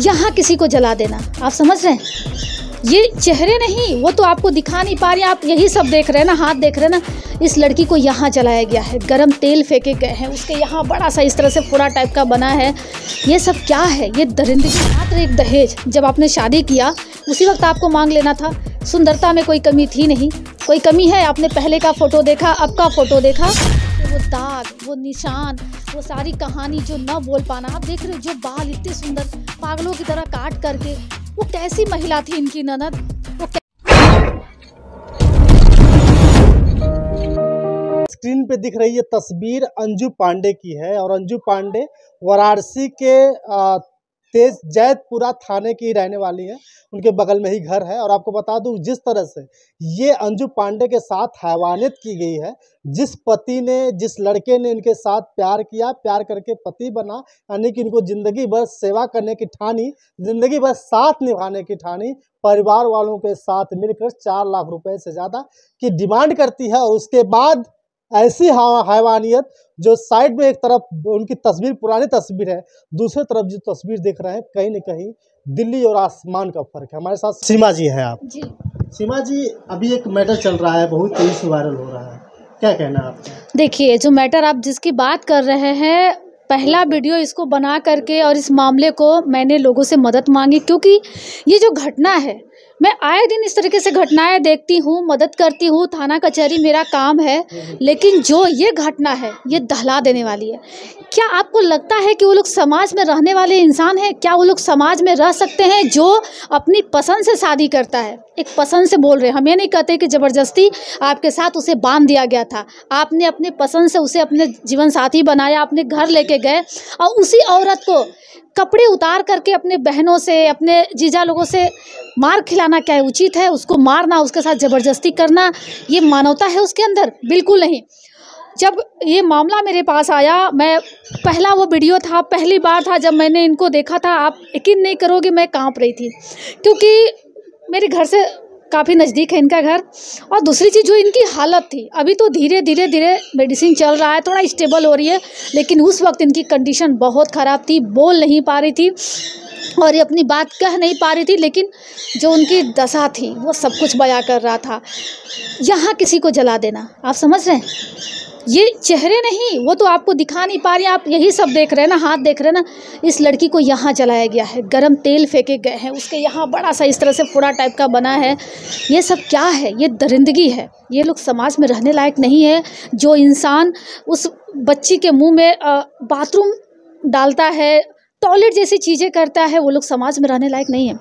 यहाँ किसी को जला देना आप समझ रहे हैं ये चेहरे नहीं वो तो आपको दिखा नहीं पा रही आप यही सब देख रहे हैं ना हाथ देख रहे हैं ना इस लड़की को यहाँ जलाया गया है गरम तेल फेंके गए हैं उसके यहाँ बड़ा सा इस तरह से फोड़ा टाइप का बना है ये सब क्या है ये दरिंदगी मात्र एक दहेज जब आपने शादी किया उसी वक्त आपको मांग लेना था सुंदरता में कोई कमी थी नहीं कोई कमी है आपने पहले का फ़ोटो देखा अब का फ़ोटो देखा वो दाग वो निशान वो सारी कहानी जो ना बोल पाना आप देख रहे हो जो बाल इतने सुंदर पागलों की तरह काट करके वो कैसी महिला थी इनकी ननद वो स्क्रीन पे दिख रही है तस्वीर अंजू पांडे की है और अंजू पांडे वाराणसी के तेज जैतपुरा थाने की रहने वाली हैं उनके बगल में ही घर है और आपको बता दूं जिस तरह से ये अंजू पांडे के साथ हैवानियत की गई है जिस पति ने जिस लड़के ने इनके साथ प्यार किया प्यार करके पति बना यानी कि इनको ज़िंदगी भर सेवा करने की ठानी ज़िंदगी भर साथ निभाने की ठानी परिवार वालों के साथ मिलकर चार लाख रुपए से ज़्यादा की डिमांड करती है और उसके बाद ऐसी हैवानियत जो साइड में एक तरफ उनकी तस्वीर पुरानी तस्वीर है दूसरी तरफ जो तस्वीर देख रहे हैं कहीं ना कहीं दिल्ली और आसमान का फर्क है हमारे साथ सीमा जी हैं आप जी सीमा जी अभी एक मैटर चल रहा है बहुत तेजी से वायरल हो रहा है क्या कहना है आप देखिए जो मैटर आप जिसकी बात कर रहे हैं पहला वीडियो इसको बना करके और इस मामले को मैंने लोगों से मदद मांगी क्योंकि ये जो घटना है मैं आए दिन इस तरीके से घटनाएं देखती हूँ मदद करती हूँ थाना कचहरी मेरा काम है लेकिन जो ये घटना है ये दहला देने वाली है क्या आपको लगता है कि वो लोग समाज में रहने वाले इंसान हैं क्या वो लोग समाज में रह सकते हैं जो अपनी पसंद से शादी करता है एक पसंद से बोल रहे हैं हम ये नहीं कहते कि ज़बरदस्ती आपके साथ उसे बांध दिया गया था आपने अपने पसंद से उसे अपने जीवन साथी बनाया अपने घर लेके गए और उसी औरत को कपड़े उतार करके अपने बहनों से अपने जीजा लोगों से मार खिलाना क्या है उचित है उसको मारना उसके साथ ज़बरदस्ती करना ये मानवता है उसके अंदर बिल्कुल नहीं जब ये मामला मेरे पास आया मैं पहला वो वीडियो था पहली बार था जब मैंने इनको देखा था आप यकीन नहीं करोगे मैं कांप रही थी क्योंकि मेरे घर से काफ़ी नज़दीक है इनका घर और दूसरी चीज़ जो इनकी हालत थी अभी तो धीरे धीरे धीरे मेडिसिन चल रहा है थोड़ा स्टेबल हो रही है लेकिन उस वक्त इनकी कंडीशन बहुत ख़राब थी बोल नहीं पा रही थी और ये अपनी बात कह नहीं पा रही थी लेकिन जो उनकी दशा थी वो सब कुछ बया कर रहा था यहाँ किसी को जला देना आप समझ रहे हैं ये चेहरे नहीं वो तो आपको दिखा नहीं पा रही आप यही सब देख रहे हैं ना हाथ देख रहे हैं ना इस लड़की को यहाँ जलाया गया है गरम तेल फेंके गए हैं उसके यहाँ बड़ा सा इस तरह से फोड़ा टाइप का बना है ये सब क्या है ये दरिंदगी है ये लोग समाज में रहने लायक नहीं है जो इंसान उस बच्ची के मुँह में बाथरूम डालता है टॉयलेट जैसी चीज़ें करता है वो लोग समाज में रहने लायक नहीं है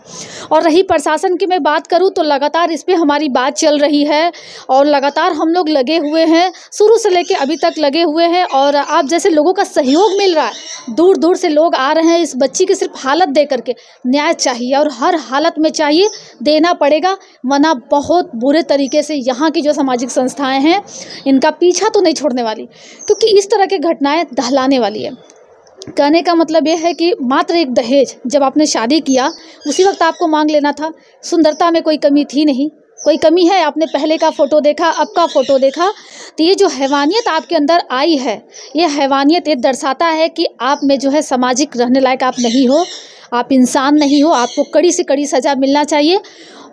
और रही प्रशासन की मैं बात करूँ तो लगातार इस पर हमारी बात चल रही है और लगातार हम लोग लगे हुए हैं शुरू से लेके अभी तक लगे हुए हैं और आप जैसे लोगों का सहयोग मिल रहा है दूर दूर से लोग आ रहे हैं इस बच्ची की सिर्फ हालत दे करके न्याय चाहिए और हर हालत में चाहिए देना पड़ेगा वना बहुत बुरे तरीके से यहाँ की जो सामाजिक संस्थाएँ हैं इनका पीछा तो नहीं छोड़ने वाली क्योंकि इस तरह की घटनाएँ दहलाने वाली है कहने का मतलब यह है कि मात्र एक दहेज जब आपने शादी किया उसी वक्त आपको मांग लेना था सुंदरता में कोई कमी थी नहीं कोई कमी है आपने पहले का फ़ोटो देखा अब का फ़ोटो देखा तो ये जो हैवानियत आपके अंदर आई है ये हैवानियत ये दर्शाता है कि आप में जो है सामाजिक रहने लायक आप नहीं हो आप इंसान नहीं हो आपको कड़ी से कड़ी सज़ा मिलना चाहिए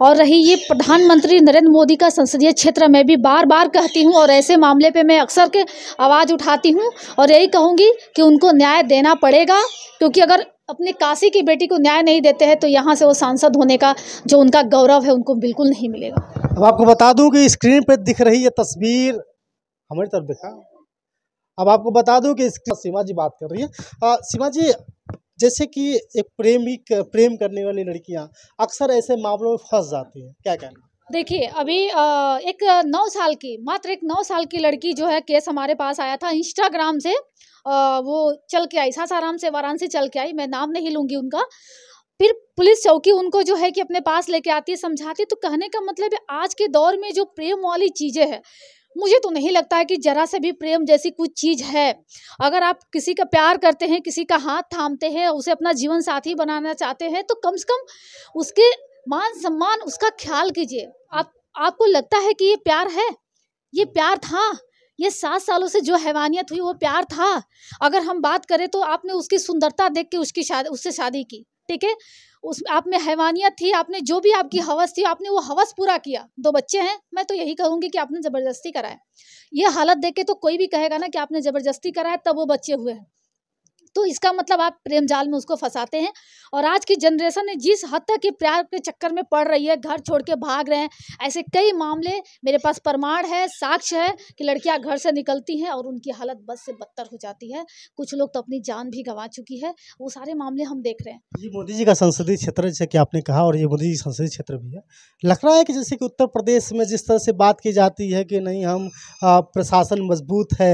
और रही ये प्रधानमंत्री नरेंद्र मोदी का संसदीय क्षेत्र में भी बार बार कहती हूँ और ऐसे मामले पे मैं अक्सर के आवाज़ उठाती हूँ और यही कहूँगी कि उनको न्याय देना पड़ेगा क्योंकि अगर अपने काशी की बेटी को न्याय नहीं देते हैं तो यहाँ से वो सांसद होने का जो उनका गौरव है उनको बिल्कुल नहीं मिलेगा अब आपको बता दूं कि स्क्रीन पर दिख रही है तस्वीर हमारी तरफ देखा अब आपको बता दूं कि सीमा जी बात कर रही है आ, सीमा जी जैसे कि एक प्रेमी प्रेम करने वाली लड़कियाँ अक्सर ऐसे मामलों में फंस जाती हैं क्या कहना देखिए अभी एक नौ साल की मात्र एक नौ साल की लड़की जो है केस हमारे पास आया था इंस्टाग्राम से वो चल के आई सासाराम से वाराणसी चल के आई मैं नाम नहीं लूँगी उनका फिर पुलिस चौकी उनको जो है कि अपने पास लेके आती है समझाती है तो कहने का मतलब है आज के दौर में जो प्रेम वाली चीज़ें हैं मुझे तो नहीं लगता है कि जरा से भी प्रेम जैसी कुछ चीज़ है अगर आप किसी का प्यार करते हैं किसी का हाथ थामते हैं उसे अपना जीवन साथी बनाना चाहते हैं तो कम से कम उसके मान सम्मान उसका ख्याल कीजिए आप आपको लगता है कि ये प्यार है ये प्यार था ये सात सालों से जो हैवानियत हुई वो प्यार था अगर हम बात करें तो आपने उसकी सुंदरता देख के उसकी शादी उससे शादी की ठीक है उस आप में हैवानियत थी आपने जो भी आपकी हवस थी आपने वो हवस पूरा किया दो बच्चे हैं मैं तो यही कहूंगी कि आपने ज़बरदस्ती कराया ये हालत देख के तो कोई भी कहेगा ना कि आपने ज़बरदस्ती कराया तब वो बच्चे हुए हैं तो इसका मतलब आप प्रेम जाल में उसको फंसाते हैं और आज की जनरेशन ने जिस हद तक के प्यार के चक्कर में पड़ रही है घर छोड़ के भाग रहे हैं ऐसे कई मामले मेरे पास प्रमाण है साक्ष्य है कि लड़कियाँ घर से निकलती हैं और उनकी हालत बद से बदतर हो जाती है कुछ लोग तो अपनी जान भी गंवा चुकी है वो सारे मामले हम देख रहे हैं जी मोदी जी का संसदीय क्षेत्र जैसे कि आपने कहा और ये मोदी जी संसदीय क्षेत्र भी है लग रहा है कि जैसे कि उत्तर प्रदेश में जिस तरह से बात की जाती है कि नहीं हम प्रशासन मजबूत है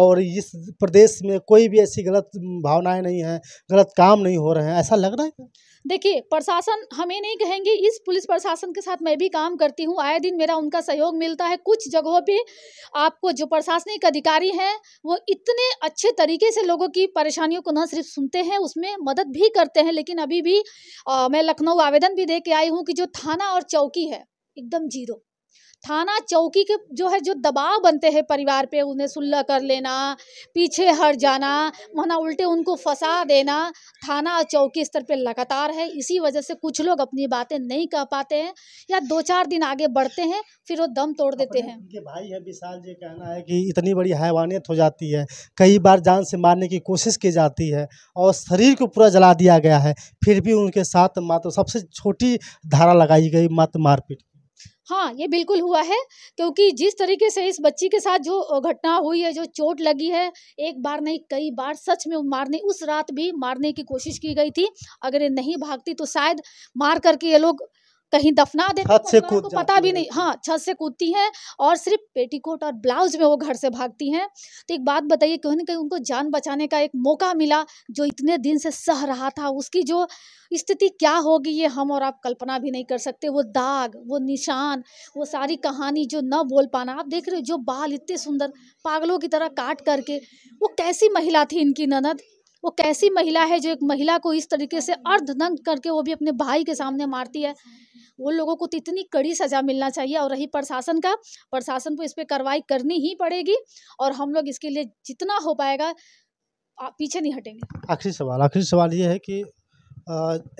और इस प्रदेश में कोई भी ऐसी गलत भावनाएं नहीं हैं गलत काम नहीं हो रहे हैं ऐसा लग रहा है देखिए प्रशासन हमें नहीं कहेंगे इस पुलिस प्रशासन के साथ मैं भी काम करती हूँ आए दिन मेरा उनका सहयोग मिलता है कुछ जगहों पे आपको जो प्रशासनिक अधिकारी हैं वो इतने अच्छे तरीके से लोगों की परेशानियों को न सिर्फ सुनते हैं उसमें मदद भी करते हैं लेकिन अभी भी आ, मैं लखनऊ आवेदन भी दे के आई हूँ कि जो थाना और चौकी है एकदम जीरो थाना चौकी के जो है जो दबाव बनते हैं परिवार पे उन्हें सुलह कर लेना पीछे हट जाना वरना उल्टे उनको फंसा देना थाना और चौकी स्तर पे लगातार है इसी वजह से कुछ लोग अपनी बातें नहीं कह पाते हैं या दो चार दिन आगे बढ़ते हैं फिर वो दम तोड़ देते हैं उनके भाई है विशाल जी कहना है कि इतनी बड़ी हैवानियत हो जाती है कई बार जान से मारने की कोशिश की जाती है और शरीर को पूरा जला दिया गया है फिर भी उनके साथ मात्र सबसे छोटी धारा लगाई गई मात्र मारपीट हाँ ये बिल्कुल हुआ है क्योंकि जिस तरीके से इस बच्ची के साथ जो घटना हुई है जो चोट लगी है एक बार नहीं कई बार सच में मारने उस रात भी मारने की कोशिश की गई थी अगर ये नहीं भागती तो शायद मार करके ये लोग कहीं दफना देते छत से पता भी नहीं हाँ छत से कूदती हैं और सिर्फ पेटीकोट और ब्लाउज में वो घर से भागती हैं तो एक बात बताइए कहीं ना कहीं उनको जान बचाने का एक मौका मिला जो इतने दिन से सह रहा था उसकी जो स्थिति क्या होगी ये हम और आप कल्पना भी नहीं कर सकते वो दाग वो निशान वो सारी कहानी जो न बोल पाना आप देख रहे हो जो बाल इतने सुंदर पागलों की तरह काट करके वो कैसी महिला थी इनकी ननद वो कैसी महिला है जो एक महिला को इस तरीके से अर्धनंग करके वो भी अपने भाई के सामने मारती है वो लोगों को तो इतनी कड़ी सज़ा मिलना चाहिए और रही प्रशासन का प्रशासन को इस पर कार्रवाई करनी ही पड़ेगी और हम लोग इसके लिए जितना हो पाएगा पीछे नहीं हटेंगे आखिरी सवाल आखिरी सवाल ये है कि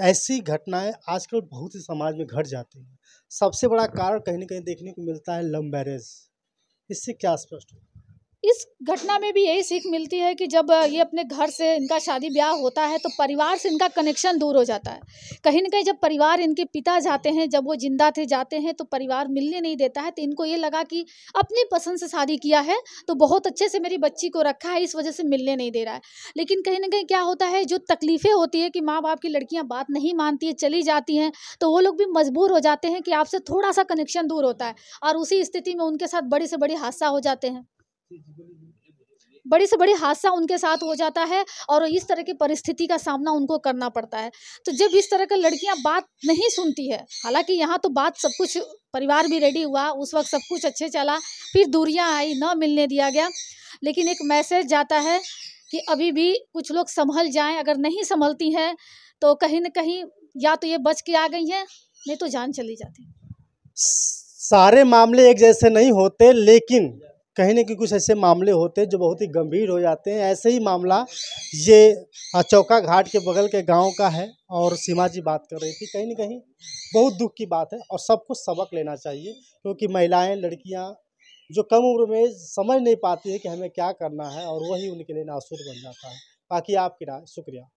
ऐसी घटनाएं आजकल बहुत ही समाज में घट जाती हैं सबसे बड़ा कारण कहीं ना कहीं देखने को मिलता है लव मैरिज इससे क्या स्पष्ट होगा इस घटना में भी यही सीख मिलती है कि जब ये अपने घर से इनका शादी ब्याह होता है तो परिवार से इनका कनेक्शन दूर हो जाता है कहीं ना कहीं जब परिवार इनके पिता जाते हैं जब वो जिंदा थे जाते हैं तो परिवार मिलने नहीं देता है तो इनको ये लगा कि अपनी पसंद से शादी किया है तो बहुत अच्छे से मेरी बच्ची को रखा है इस वजह से मिलने नहीं दे रहा है लेकिन कहीं ना कहीं क्या होता है जो तकलीफ़ें होती है कि माँ बाप की लड़कियाँ बात नहीं मानती है चली जाती हैं तो वो लोग भी मजबूर हो जाते हैं कि आपसे थोड़ा सा कनेक्शन दूर होता है और उसी स्थिति में उनके साथ बड़े से बड़े हादसा हो जाते हैं बड़े से बड़े हादसा उनके साथ हो जाता है और इस तरह की परिस्थिति का सामना उनको करना पड़ता है तो जब इस तरह की लड़कियां बात नहीं सुनती है हालांकि यहाँ तो बात सब कुछ परिवार भी रेडी हुआ उस वक्त सब कुछ अच्छे चला फिर दूरियां आई न मिलने दिया गया लेकिन एक मैसेज जाता है कि अभी भी कुछ लोग संभल जाएं अगर नहीं संभलती हैं तो कहीं ना कहीं या तो ये बच के आ गई हैं नहीं तो जान चली जाती सारे मामले एक जैसे नहीं होते लेकिन कहीं ना कहीं कुछ ऐसे मामले होते हैं जो बहुत ही गंभीर हो जाते हैं ऐसे ही मामला ये चौका घाट के बगल के गांव का है और सीमा जी बात कर रही थी कहीं ना कहीं बहुत दुख की बात है और सबको सबक लेना चाहिए क्योंकि महिलाएं लड़कियां जो कम उम्र में समझ नहीं पाती है कि हमें क्या करना है और वही उनके लिए नासुर बन जाता है बाकी आपकी राय शुक्रिया